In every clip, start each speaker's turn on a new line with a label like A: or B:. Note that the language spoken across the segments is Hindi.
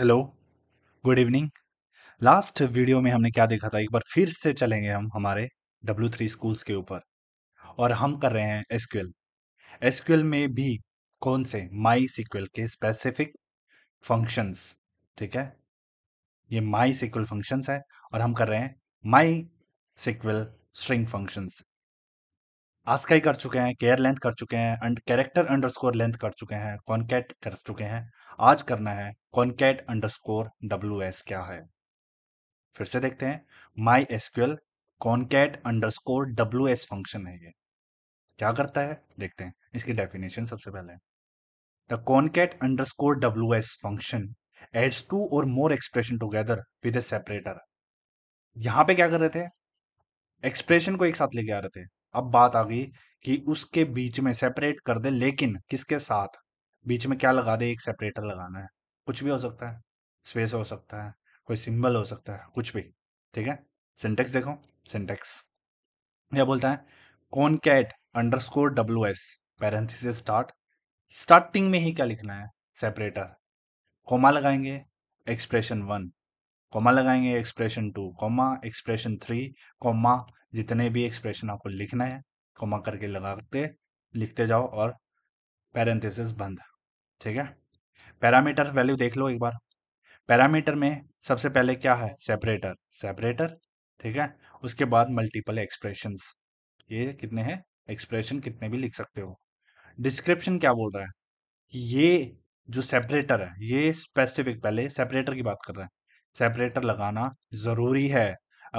A: Hello good evening last video में हमने क्या देखा था एक बार फिर से चलेंगे हम हमारे डब्ल्यू थ्री स्कूल्स के ऊपर और हम कर रहे हैं एसक्यूएल एसक्यूएल में भी कौन से माई सिक्वल के स्पेसिफिक फंक्शंस ठीक है ये माई सिक्वल फंक्शंस है और हम कर रहे हैं MySQL string functions ASCII कर चुके हैं केयर लेंथ कर चुके हैं एंड कैरेक्टर अंडरस्कोर लेंथ कर चुके हैं कॉन्केट कर चुके हैं आज करना है कॉन्केट अंडरस्कोर डब्ल्यू एस क्या है फिर से देखते हैं MySQL concat underscore W S function है ये क्या करता है देखते हैं इसकी डेफिनेशन सबसे पहले the concat underscore W S function adds two or more expression together with a separator यहां पे क्या कर रहे थे एक्सप्रेशन को एक साथ लेके आ रहे थे अब बात आ गई कि उसके बीच में सेपरेट कर दे लेकिन किसके साथ बीच में क्या लगा दे एक सेपरेटर लगाना है कुछ भी हो सकता है स्पेस हो सकता है कोई सिंबल हो सकता है कुछ भी ठीक है सिंटेक्स देखो सिंटेक्स यह बोलता है concat underscore W S parenthesis start starting में ही क्या लिखना है सेपरेटर कोमा लगाएंगे एक्सप्रेशन वन कोमा लगाएंगे expression two comma expression three comma जितने भी एक्सप्रेशन आपको लिखना है कोमा करके लगाते लिखते जाओ और पैरेंथिस बंद ठीक है पैरामीटर वैल्यू देख लो एक बार पैरामीटर में सबसे पहले क्या है सेपरेटर सेपरेटर ठीक है उसके बाद मल्टीपल एक्सप्रेशन ये कितने हैं एक्सप्रेशन कितने भी लिख सकते हो डिस्क्रिप्शन क्या बोल रहा है कि ये जो सेपरेटर है ये स्पेसिफिक पहले सेपरेटर की बात कर रहे हैं सेपरेटर लगाना जरूरी है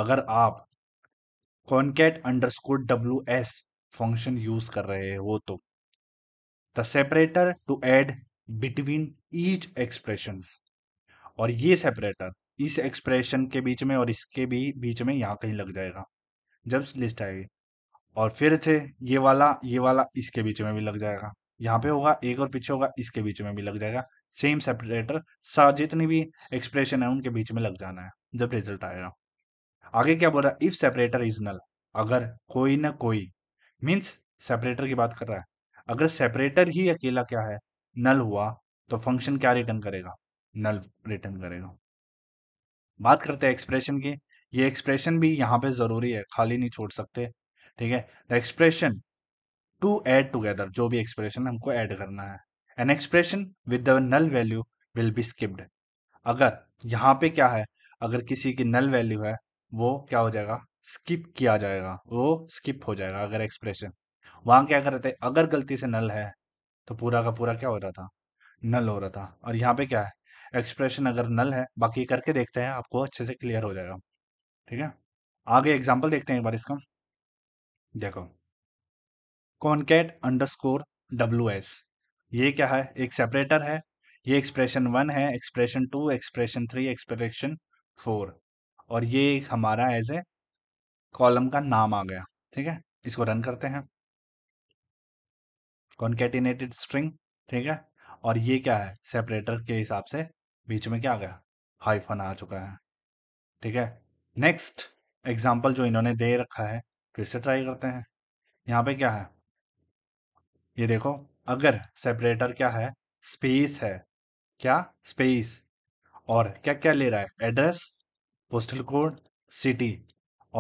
A: अगर आप concat underscore W S function use कर रहे हो तो the separator to add between each expression और ये सेपरेटर इस एक्सप्रेशन के बीच में और इसके भी बीच में यहाँ कहीं लग जाएगा जब लिस्ट आएगी और फिर से ये वाला ये वाला इसके बीच में भी लग जाएगा यहाँ पे होगा एक और पीछे होगा इसके बीच में भी लग जाएगा सेम सेपरेटर सा जितनी भी एक्सप्रेशन है उनके बीच में लग जाना है जब रिजल्ट आएगा आगे क्या बोल रहा है इफ सेपरेटर इज नल अगर कोई ना कोई मीन्स सेपरेटर की बात कर रहा है अगर सेपरेटर ही अकेला क्या है नल हुआ तो फंक्शन क्या रिटर्न करेगा नल रिटर्न करेगा बात करते हैं एक्सप्रेशन की ये एक्सप्रेशन भी यहाँ पे ज़रूरी है खाली नहीं छोड़ सकते ठीक है the expression to add together जो भी एक्सप्रेशन हमको एड करना है an expression with the null value will be skipped अगर यहाँ पे क्या है अगर किसी की नल वैल्यू है वो क्या हो जाएगा स्किप किया जाएगा वो स्किप हो जाएगा अगर एक्सप्रेशन वहां क्या करते हैं अगर गलती से नल है तो पूरा का पूरा क्या हो रहा था? नल हो रहा था और यहाँ पे क्या है, एक्सप्रेशन अगर नल है बाकी करके देखते हैं आपको अच्छे से क्लियर हो जाएगा। ठीक है? आगे एग्जाम्पल देखते हैं एक बार इसका। देखो स्कोर अंडरस्कोर एस ये क्या है? एक सेपरेटर है, ये एक्सप्रेशन वन है, expression two expression three expression four और ये हमारा एज ए कॉलम का नाम आ गया। ठीक है? इसको रन करते हैं। कॉन्केटिनेटेड स्ट्रिंग ठीक है और ये क्या है सेपरेटर के हिसाब से बीच में क्या आ गया हाइफन आ चुका है ठीक है नेक्स्ट एग्जाम्पल जो इन्होंने दे रखा है फिर से ट्राई करते हैं यहाँ पे क्या है ये देखो अगर सेपरेटर क्या है स्पेस है क्या स्पेस और क्या क्या ले रहा है एड्रेस पोस्टल कोड सिटी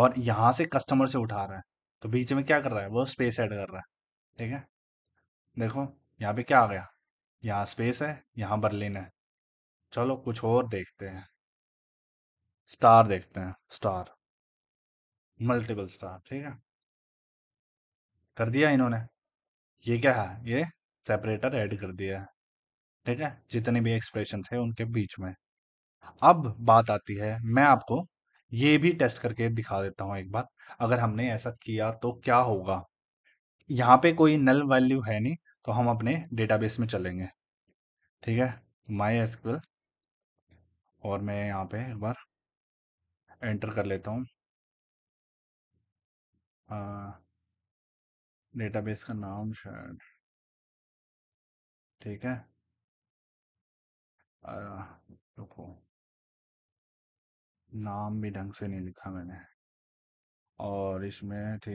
A: और यहां से कस्टमर से उठा रहा है तो बीच में क्या कर रहा है वो स्पेस ऐड कर रहा है ठीक है देखो यहाँ पे क्या आ गया यहाँ स्पेस है यहाँ बर्लिन है चलो कुछ और देखते हैं स्टार देखते हैं स्टार मल्टीपल स्टार ठीक है कर दिया इन्होंने ये क्या है ये सेपरेटर ऐड कर दिया है ठीक है जितने भी एक्सप्रेशन है उनके बीच में अब बात आती है मैं आपको ये भी टेस्ट करके दिखा देता हूं एक बार अगर हमने ऐसा किया तो क्या होगा यहाँ पे कोई नल वैल्यू है नहीं तो हम अपने डेटाबेस में चलेंगे ठीक है माई एसक्यूएल और मैं यहाँ पे एक बार एंटर कर लेता हूँ डेटाबेस का नाम शायद ठीक है रुको नाम भी ढंग से नहीं लिखा मैंने और इसमें थी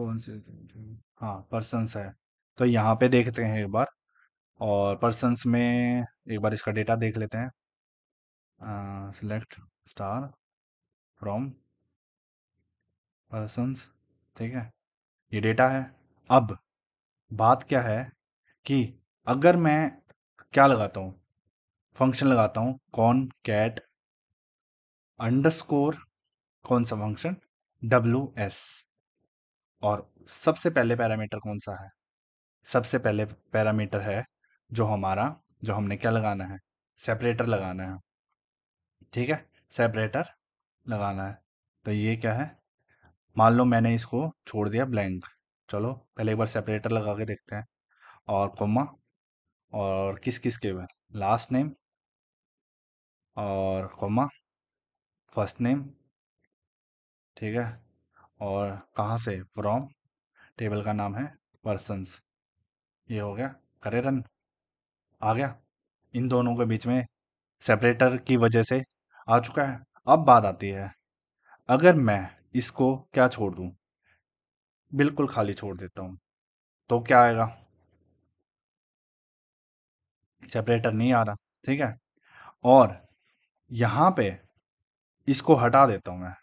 A: कौन से हाँ पर्सनस है तो यहाँ पे देखते हैं एक बार और पर्सनस में एक बार इसका डेटा देख लेते हैं सिलेक्ट स्टार फ्रॉम पर्सनस ठीक है ये डेटा है अब बात क्या है कि अगर मैं क्या लगाता हूँ फंक्शन लगाता हूँ कौन कैट अंडरस्कोर कौन सा फंक्शन डब्ल्यू एस और सबसे पहले पैरामीटर कौन सा है सबसे पहले पैरामीटर है जो हमारा जो हमने क्या लगाना है सेपरेटर लगाना है ठीक है सेपरेटर लगाना है तो ये क्या है मान लो मैंने इसको छोड़ दिया ब्लैंक चलो पहले एक बार सेपरेटर लगा के देखते हैं और कोमा और किस किस के लास्ट नेम और कोमा फर्स्ट नेम ठीक है और कहाँ से फ्रॉम टेबल का नाम है पर्सनस ये हो गया करे रन आ गया इन दोनों के बीच में सेपरेटर की वजह से आ चुका है अब बात आती है अगर मैं इसको क्या छोड़ दूँ बिल्कुल खाली छोड़ देता हूँ तो क्या आएगा सेपरेटर नहीं आ रहा ठीक है और यहाँ पे इसको हटा देता हूँ मैं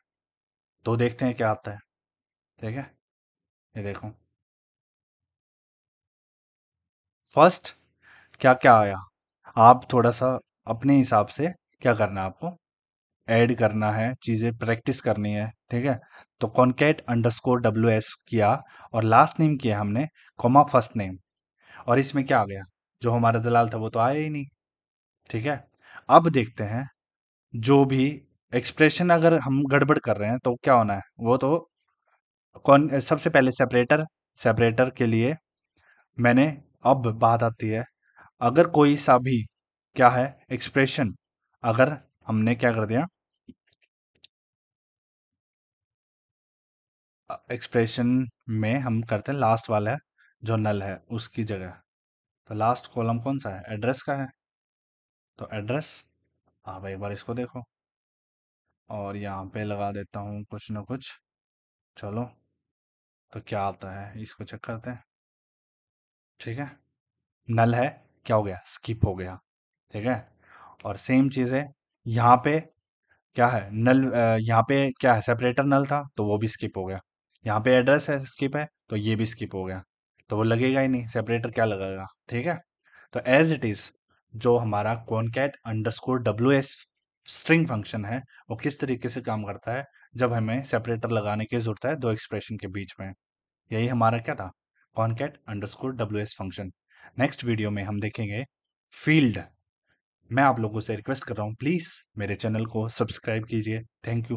A: तो देखते हैं क्या आता है ठीक है ये देखो फर्स्ट क्या क्या आया आप थोड़ा सा अपने हिसाब से क्या करना है आपको ऐड करना है चीज़ें प्रैक्टिस करनी है ठीक है तो कॉन्केट अंडरस्कोर डब्ल्यू एस किया और लास्ट नेम किया हमने कॉमा फर्स्ट नेम और इसमें क्या आ गया जो हमारा दलाल था वो तो आया ही नहीं ठीक है अब देखते हैं जो भी एक्सप्रेशन अगर हम गड़बड़ कर रहे हैं तो क्या होना है वो तो कौन सबसे पहले सेपरेटर सेपरेटर के लिए मैंने अब बात आती है अगर कोई सा भी क्या है एक्सप्रेशन अगर हमने क्या कर दिया एक्सप्रेशन में हम करते हैं लास्ट वाला है जो नल है उसकी जगह तो लास्ट कॉलम कौन सा है एड्रेस का है तो एड्रेस आप हाँ एक बार इसको देखो और यहाँ पे लगा देता हूँ कुछ ना कुछ चलो तो क्या आता है इसको चेक करते हैं ठीक है नल है क्या हो गया स्किप हो गया ठीक है और सेम चीज़ है यहाँ पे क्या है नल यहाँ पे क्या है सेपरेटर नल था तो वो भी स्किप हो गया यहाँ पे एड्रेस है स्किप है तो ये भी स्किप हो गया तो वो लगेगा ही नहीं सेपरेटर क्या लगेगा ठीक है तो एज इट इज़ जो हमारा concat underscore W S string function है वो किस तरीके से काम करता है जब हमें सेपरेटर लगाने की जरूरत है दो एक्सप्रेशन के बीच में यही हमारा क्या था concat underscore W S function next video में हम देखेंगे फील्ड मैं आप लोगों से रिक्वेस्ट कर रहा हूँ प्लीज़ मेरे चैनल को सब्सक्राइब कीजिए थैंक यू